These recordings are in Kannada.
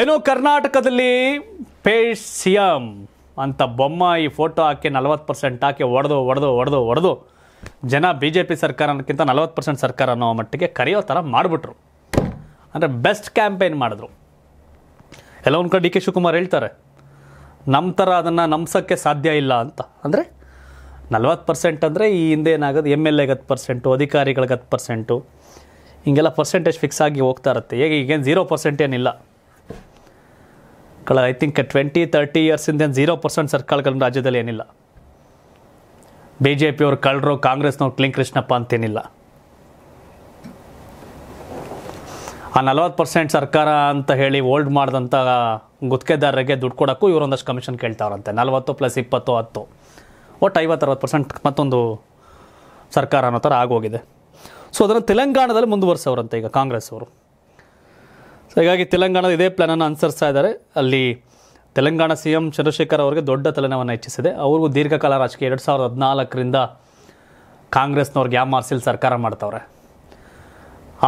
ಐನೋ ಕರ್ನಾಟಕದಲ್ಲಿ ಸಿ ಸಿಎಂ ಅಂತ ಬೊಮ್ಮ ಈ ಫೋಟೋ ಹಾಕಿ ನಲವತ್ತು ಪರ್ಸೆಂಟ್ ಹಾಕಿ ಒಡೆದು ಒಡೆದು ಒಡೆದು ಒಡೆದು ಜನ ಬಿ ಜೆ ಪಿ ಸರ್ಕಾರ ಅನ್ನೋಕ್ಕಿಂತ ನಲ್ವತ್ತು ಪರ್ಸೆಂಟ್ ಸರ್ಕಾರ ಅನ್ನೋ ಮಟ್ಟಿಗೆ ಕರೆಯೋ ಥರ ಮಾಡಿಬಿಟ್ರು ಅಂದರೆ ಬೆಸ್ಟ್ ಕ್ಯಾಂಪೇನ್ ಮಾಡಿದ್ರು ಎಲ್ಲೊಂದು ಕಡೆ ಡಿ ಕೆ ಶಿವಕುಮಾರ್ ಹೇಳ್ತಾರೆ ನಮ್ಮ ಥರ ಅದನ್ನು ನಂಬಿಸೋಕ್ಕೆ ಸಾಧ್ಯ ಇಲ್ಲ ಅಂತ ಅಂದರೆ ನಲವತ್ತು ಪರ್ಸೆಂಟ್ ಅಂದರೆ ಈ ಹಿಂದೆ ಏನಾಗೋದು ಎಮ್ ಎಲ್ ಎಗೆ ಹತ್ತು ಪರ್ಸೆಂಟು ಅಧಿಕಾರಿಗಳಿಗೆ ಹತ್ತು ಪರ್ಸೆಂಟು ಹೀಗೆಲ್ಲ ಪರ್ಸೆಂಟೇಜ್ ಫಿಕ್ಸ್ ಆಗಿ ಹೋಗ್ತಾ ಇರುತ್ತೆ ಹೇಗೆ ಈಗೇನು ಝೀರೋ ಪರ್ಸೆಂಟ್ ಏನಿಲ್ಲ ಕಳ I think twenty thirty years ಇಂದ ಜೀರೋ ಪರ್ಸೆಂಟ್ ಸರ್ಕಾರಗಳು ರಾಜ್ಯದಲ್ಲಿ ಏನಿಲ್ಲ ಬಿ ಜೆ ಪಿಯವರು ಕಳ್ಳರು ಕಾಂಗ್ರೆಸ್ನವ್ರು ಕ್ಲಿಂಗ್ ಕೃಷ್ಣಪ್ಪ ಅಂತೇನಿಲ್ಲ ಆ ನಲವತ್ತು ಪರ್ಸೆಂಟ್ ಸರ್ಕಾರ ಅಂತ ಹೇಳಿ ಓಲ್ಡ್ ಮಾಡಿದಂಥ ಗುತ್ತಿಗೆದಾರರಿಗೆ ದುಡ್ಡು ಕೊಡೋಕ್ಕೂ ಇವರೊಂದಷ್ಟು ಕಮಿಷನ್ ಕೇಳ್ತಾವ್ರಂತೆ ನಲವತ್ತು ಪ್ಲಸ್ ಇಪ್ಪತ್ತು ಹತ್ತು ಒಟ್ಟು ಐವತ್ತರವತ್ತು ಪರ್ಸೆಂಟ್ ಮತ್ತೊಂದು ಸರ್ಕಾರ ಅನ್ನೋ ಥರ ಆಗೋಗಿದೆ ಸೊ ಅದನ್ನು ತೆಲಂಗಾಣದಲ್ಲಿ ಮುಂದುವರ್ಸವ್ರಂತೆ ಈಗ ಕಾಂಗ್ರೆಸ್ ಅವರು ಸೊ ಹೀಗಾಗಿ ತೆಲಂಗಾಣದ ಇದೇ ಅನ್ನು ಅನುಸರಿಸ್ತಾ ಇದ್ದಾರೆ ಅಲ್ಲಿ ತೆಲಂಗಾಣ ಸಿ ಎಂ ಚಂದ್ರಶೇಖರ್ ಅವರಿಗೆ ದೊಡ್ಡ ತಲೆನೋವನ್ನು ಹೆಚ್ಚಿಸಿದೆ ಅವ್ರಿಗೂ ದೀರ್ಘಕಾಲ ರಾಜಕೀಯ ಎರಡು ಸಾವಿರದ ಹದಿನಾಲ್ಕರಿಂದ ಕಾಂಗ್ರೆಸ್ನವ್ರಿಗೆ ಯಾವ ಮಾರ್ಸಿಲ್ ಸರ್ಕಾರ ಮಾಡ್ತವ್ರೆ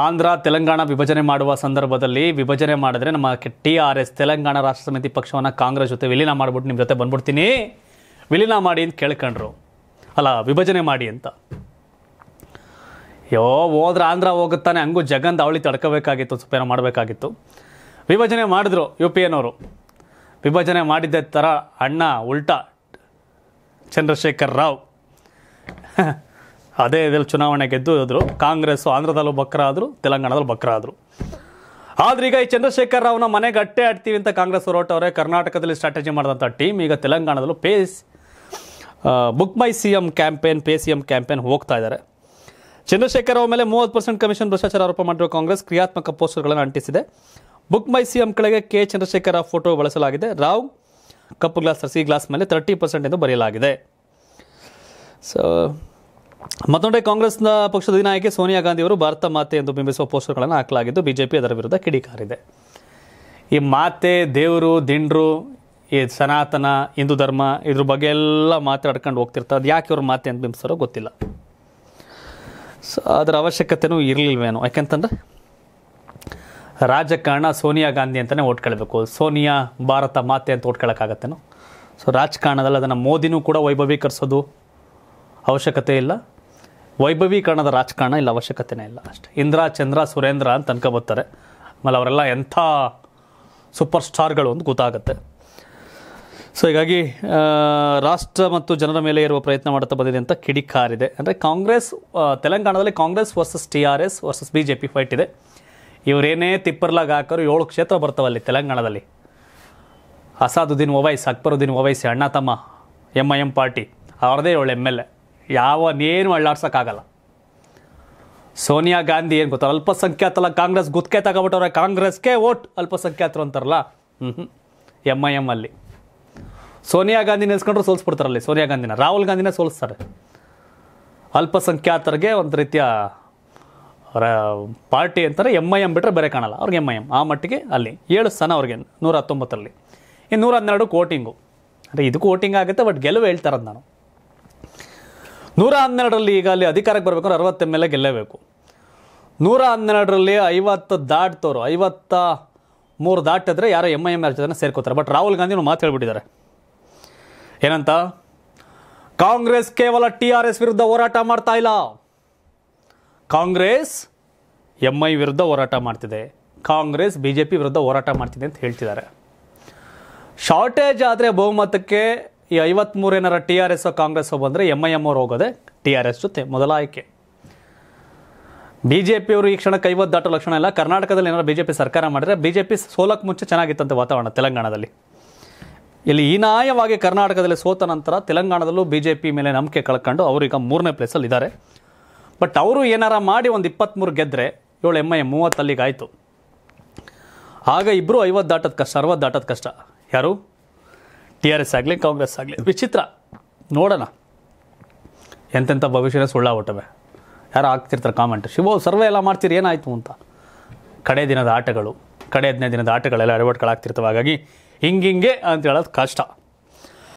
ಆಂಧ್ರ ತೆಲಂಗಾಣ ವಿಭಜನೆ ಮಾಡುವ ಸಂದರ್ಭದಲ್ಲಿ ವಿಭಜನೆ ಮಾಡಿದ್ರೆ ನಮ್ಮ ಟಿ ಆರ್ ಎಸ್ ತೆಲಂಗಾಣ ರಾಷ್ಟ್ರ ಸಮಿತಿ ಪಕ್ಷವನ್ನು ಕಾಂಗ್ರೆಸ್ ಜೊತೆ ವಿಲೀನ ಮಾಡಿಬಿಟ್ಟು ನಿಮ್ಮ ಜೊತೆ ಬಂದ್ಬಿಡ್ತೀನಿ ವಿಲೀನ ಮಾಡಿ ಅಂತ ಕೇಳ್ಕೊಂಡ್ರು ಅಲ್ಲ ವಿಭಜನೆ ಮಾಡಿ ಅಂತ ಯೋ ಹೋದ್ರೆ ಆಂಧ್ರ ಹೋಗುತ್ತಾನೆ ಹಂಗೂ ಜಗನ್ ಅವಳಿ ತಡ್ಕೋಬೇಕಾಗಿತ್ತು ಸ್ವಲ್ಪ ಏನೋ ಮಾಡಬೇಕಾಗಿತ್ತು ವಿಭಜನೆ ಮಾಡಿದ್ರು ಯು ಪಿ ಎನವರು ವಿಭಜನೆ ಮಾಡಿದ್ದ ಥರ ಅಣ್ಣ ಉಲ್ಟಾ ಚಂದ್ರಶೇಖರ್ ರಾವ್ ಅದೇ ಇದರಲ್ಲಿ ಚುನಾವಣೆ ಗೆದ್ದು ಹೋದರು ಕಾಂಗ್ರೆಸ್ಸು ಆಂಧ್ರದಲ್ಲೂ ಬಕ್ರ ಆದರು ತೆಲಂಗಾಣದಲ್ಲೂ ಬಕ್ರ ಆದರು ಆದ್ರೆ ಈಗ ಈ ಚಂದ್ರಶೇಖರ್ ರಾವ್ನ ಮನೆಗೆ ಅಟ್ಟೆ ಆಡ್ತೀವಿ ಅಂತ ಕಾಂಗ್ರೆಸ್ ಹೊರಟವರೇ ಕರ್ನಾಟಕದಲ್ಲಿ ಸ್ಟ್ರಾಟಜಿ ಮಾಡಿದಂಥ ಟೀಮ್ ಈಗ ತೆಲಂಗಾಣದಲ್ಲೂ ಪೇಸ್ book my C M campaign pay C M campaign ಹೋಗ್ತಾ ಇದ್ದಾರೆ ಚಂದ್ರಶೇಖರ್ ಅವರ ಮೇಲೆ ಮೂವತ್ತು ಪರ್ಸೆಂಟ್ ಕಮಿಷನ್ ಭ್ರಷ್ಟಾಚಾರ ಆರೋಪ ಮಾಡಿರುವ ಕಾಂಗ್ರೆಸ್ ಕ್ರಿಯಾತ್ಮಕ ಪೋಸ್ಟರ್ಗಳನ್ನು ಅಂಟಿಸಿದೆ ಬುಕ್ ಮೈ ಸಿಎಂ ಕೆಳಗೆ ಕೆ ಚಂದ್ರಶೇಖರ ಫೋಟೋ ಬಳಸಲಾಗಿದೆ ರಾವ್ ಕಪ್ಪು ಗ್ಲಾಸ್ ಸಿ ಗ್ಲಾಸ್ ಮೇಲೆ ತರ್ಟಿ ಪರ್ಸೆಂಟ್ ಎಂದು ಬರೆಯಲಾಗಿದೆ ಸೊ ಮತ್ತೊಂದೆ ಕಾಂಗ್ರೆಸ್ನ ಪಕ್ಷದ ನಾಯಕಿ ಸೋನಿಯಾ ಗಾಂಧಿ ಅವರು ಭಾರತ ಮಾತೆ ಎಂದು ಬಿಂಬಿಸುವ ಪೋಸ್ಟರ್ಗಳನ್ನು ಹಾಕಲಾಗಿದ್ದು ಬಿಜೆಪಿ ಅದರ ವಿರುದ್ಧ ಕಿಡಿಕಾರಿದೆ ಈ ಮಾತೆ ದೇವರು ದಿಂಡ್ರು ಈ ಸನಾತನ ಹಿಂದೂ ಧರ್ಮ ಇದ್ರ ಬಗ್ಗೆ ಎಲ್ಲ ಮಾತಾಡ್ಕೊಂಡು ಹೋಗ್ತಿರ್ತಾರೆ ಅದು ಯಾಕೆ ಇವ್ರ ಮಾತೆ ಅಂತ ಬಿಂಬಿಸ್ತಾರೋ ಗೊತ್ತಿಲ್ಲ ಸೊ ಅದರ ಅವಶ್ಯಕತೆಯೂ ಇರಲಿಲ್ವೇನು ಯಾಕೆಂತಂದರೆ ರಾಜಕಾರಣ ಸೋನಿಯಾ ಗಾಂಧಿ ಅಂತಲೇ ಓಟ್ಕೊಳ್ಬೇಕು ಸೋನಿಯಾ ಭಾರತ ಮಾತೆ ಅಂತ ಓಟ್ಕೊಳ್ಳೋಕ್ಕಾಗತ್ತೇನೋ ಸೊ ರಾಜಕಾರಣದಲ್ಲಿ ಅದನ್ನು ಮೋದಿನೂ ಕೂಡ ವೈಭವೀಕರಿಸೋದು ಅವಶ್ಯಕತೆ ಇಲ್ಲ ವೈಭವೀಕರಣದ ರಾಜಕಾರಣ ಇಲ್ಲ ಅವಶ್ಯಕತೆನೇ ಇಲ್ಲ ಅಷ್ಟೇ ಇಂದ್ರ ಚಂದ್ರ ಸುರೇಂದ್ರ ಅಂತ ಅನ್ಕೊಬರ್ತಾರೆ ಆಮೇಲೆ ಅವರೆಲ್ಲ ಎಂಥ ಸೂಪರ್ ಸ್ಟಾರ್ಗಳು ಅಂತ ಗೊತ್ತಾಗುತ್ತೆ ಸೊ ಹೀಗಾಗಿ ರಾಷ್ಟ್ರ ಮತ್ತು ಜನರ ಮೇಲೆ ಇರುವ ಪ್ರಯತ್ನ ಮಾಡ್ತಾ ಬಂದಿದೆ ಅಂತ ಕಿಡಿಕಾರಿದೆ ಅಂದರೆ ಕಾಂಗ್ರೆಸ್ ತೆಲಂಗಾಣದಲ್ಲಿ Congress versus T R S versus B J P fight ಇದೆ ಇವರೇನೇ ತಿಪ್ಪರ್ಲಾಗ ಹಾಕೋರು ಏಳು ಕ್ಷೇತ್ರ ಬರ್ತಾವಲ್ಲಿ ತೆಲಂಗಾಣದಲ್ಲಿ ಅಸಾದುದ್ದೀನ್ ಓವೈಸ್ ಅಕ್ಬರುದ್ದೀನ್ ಒವೈಸಿ ಅಣ್ಣ ತಮ್ಮ ಎಮ್ ಐ ಎಮ್ ಪಾರ್ಟಿ ಅವ್ರದೇ ಏಳು ಎಮ್ ಎಲ್ ಎ ಯಾವನ್ನೇನು ಅಳ್ಳಾಡ್ಸೋಕ್ಕಾಗಲ್ಲ ಸೋನಿಯಾ ಗಾಂಧಿ ಏನು ಗೊತ್ತಲ್ಲ ಅಲ್ಪಸಂಖ್ಯಾತಲ್ಲ ಕಾಂಗ್ರೆಸ್ ಗುತ್ಕೆ ತಗೊಬಿಟ್ಟವ್ರೆ ಕಾಂಗ್ರೆಸ್ಗೆ ಓಟ್ ಅಲ್ಪಸಂಖ್ಯಾತರು ಅಂತಾರಲ್ಲ ಹ್ಞೂ ಎಮ್ ಐ ಎಮ್ ಅಲ್ಲಿ ಸೋನಿಯಾ ಗಾಂಧಿ ನೆನೆಸ್ಕೊಂಡ್ರು ಸೋಲಿಸ್ಬಿಡ್ತಾರಲ್ಲಿ ಸೋನಿಯಾ ಗಾಂಧಿನ ರಾಹುಲ್ ಗಾಂಧಿನ ಸೋಲಿಸ್ತಾರೆ ಅಲ್ಪಸಂಖ್ಯಾತರಿಗೆ ಒಂದು ರೀತಿಯ ಪಾರ್ಟಿ ಅಂತಾರೆ ಎಮ್ ಐ ಎಮ್ ಬಿಟ್ಟರೆ ಬೇರೆ ಕಾಣಲ್ಲ ಅವ್ರಿಗೆ ಎಮ್ ಐ ಎಮ್ ಆ ಮಟ್ಟಿಗೆ ಅಲ್ಲಿ ಏಳು ಸ್ಥಾನ ಅವ್ರಿಗೆ ನೂರ ಹತ್ತೊಂಬತ್ತರಲ್ಲಿ ಇನ್ನು ನೂರ ಹನ್ನೆರಡು ಕೋಟಿಂಗು ಅಂದರೆ ಇದಕ್ಕೂ ಕೋಟಿಂಗ್ ಆಗುತ್ತೆ ಬಟ್ ಗೆಲುವು ಹೇಳ್ತಾರೆ ನಾನು ನೂರ ಹನ್ನೆರಡರಲ್ಲಿ ಈಗ ಅಲ್ಲಿ ಅಧಿಕಾರಕ್ಕೆ ಬರಬೇಕು ಅರವತ್ತ ಮೇಲೆ ಗೆಲ್ಲೇಬೇಕು ನೂರ ಹನ್ನೆರಡರಲ್ಲಿ ಐವತ್ತು ದಾಟ್ತವ್ರು ಐವತ್ತ ಮೂರು ದಾಟಿದ್ರೆ ಯಾರೋ ಎಮ್ ಐ ಎಮ್ ಆರ್ ಜೊತೆ ಸೇರ್ಕೋತಾರೆ ಬಟ್ ರಾಹುಲ್ ಗಾಂಧಿ ಮಾತು ಹೇಳ್ಬಿಟ್ಟಿದ್ದಾರೆ ಏನಂತ ಕಾಂಗ್ರೆಸ್ ಕೇವಲ ಟಿ ಆರ್ ಎಸ್ ವಿರುದ್ಧ ಹೋರಾಟ ಮಾಡ್ತಾ ಇಲ್ಲ ಕಾಂಗ್ರೆಸ್ ಎಂ ಐ ವಿರುದ್ಧ ಹೋರಾಟ ಮಾಡ್ತಿದೆ ಕಾಂಗ್ರೆಸ್ ಬಿ ಜೆ ಪಿ ವಿರುದ್ಧ ಹೋರಾಟ ಮಾಡ್ತಿದೆ ಅಂತ ಹೇಳ್ತಿದ್ದಾರೆ ಶಾರ್ಟೇಜ್ ಆದರೆ ಬಹುಮತಕ್ಕೆ ಈ ಏನಾರ ಟಿ ಆರ್ ಎಸ್ ಕಾಂಗ್ರೆಸ್ ಬಂದರೆ ಎಂ ಐ ಎಂ ಅವ್ರು ಹೋಗೋದೆ ಟಿ ಆರ್ ಎಸ್ ಜೊತೆ ಮೊದಲ ಆಯ್ಕೆ ಬಿ ಜೆ ಪಿಯವರು ಈ ಕ್ಷಣಕ್ಕೆ ಐವತ್ತು ದಾಟೋ ಲಕ್ಷಣ ಇಲ್ಲ ಕರ್ನಾಟಕದಲ್ಲಿ ಏನಾರು ಬಿ ಜೆ ಪಿ ಸರ್ಕಾರ ಮಾಡಿದರೆ ಬಿ ಜೆ ಪಿ ಸೋಲಕ್ಕೆ ಮುಂಚೆ ಚೆನ್ನಾಗಿತ್ತಂತೆ ವಾತಾವರಣ ತೆಲಂಗಾಣದಲ್ಲಿ ಇಲ್ಲಿ ಹೀನಾಯವಾಗಿ ಕರ್ನಾಟಕದಲ್ಲಿ ಸೋತ ನಂತರ ತೆಲಂಗಾಣದಲ್ಲೂ ಬಿ ಜೆ ಪಿ ಮೇಲೆ ನಂಬಿಕೆ ಕಳ್ಕೊಂಡು ಈಗ ಮೂರನೇ ಪ್ಲೇಸಲ್ಲಿ ಇದ್ದಾರೆ ಬಟ್ ಅವರು ಏನಾರ ಮಾಡಿ ಒಂದು ಇಪ್ಪತ್ತ್ಮೂರು ಗೆದ್ದರೆ ಏಳು ಎಮ್ ಐ ಮೂವತ್ತಲ್ಲಿಗಾಯಿತು ಆಗ ಇಬ್ಬರು ಐವತ್ತು ದಾಟೋದು ಕಷ್ಟ ಅರವತ್ತು ದಾಟೋದು ಕಷ್ಟ ಯಾರು ಟಿ ಆರ್ ಎಸ್ ಆಗಲಿ ಕಾಂಗ್ರೆಸ್ ಆಗಲಿ ವಿಚಿತ್ರ ನೋಡೋಣ ಎಂತೆಂಥ ಭವಿಷ್ಯನೇ ಸುಳ್ಳಾಗುತ್ತವೆ ಯಾರು ಆಗ್ತಿರ್ತಾರೆ ಕಾಮೆಂಟ್ ಶಿವ ಸರ್ವೆ ಎಲ್ಲ ಮಾಡ್ತೀರಿ ಏನಾಯಿತು ಅಂತ ಕಡೆ ದಿನದ ಆಟಗಳು ಕಡೆ ಹದಿನೈದು ದಿನದ ಆಟಗಳೆಲ್ಲ ಅಳವಡಿಕೆಗಳಾಗ್ತಿರ್ತವೆ ಹಾಗಾಗಿ ಹಿಂಗೆ ಅಂತ ಹೇಳೋದು ಕಷ್ಟ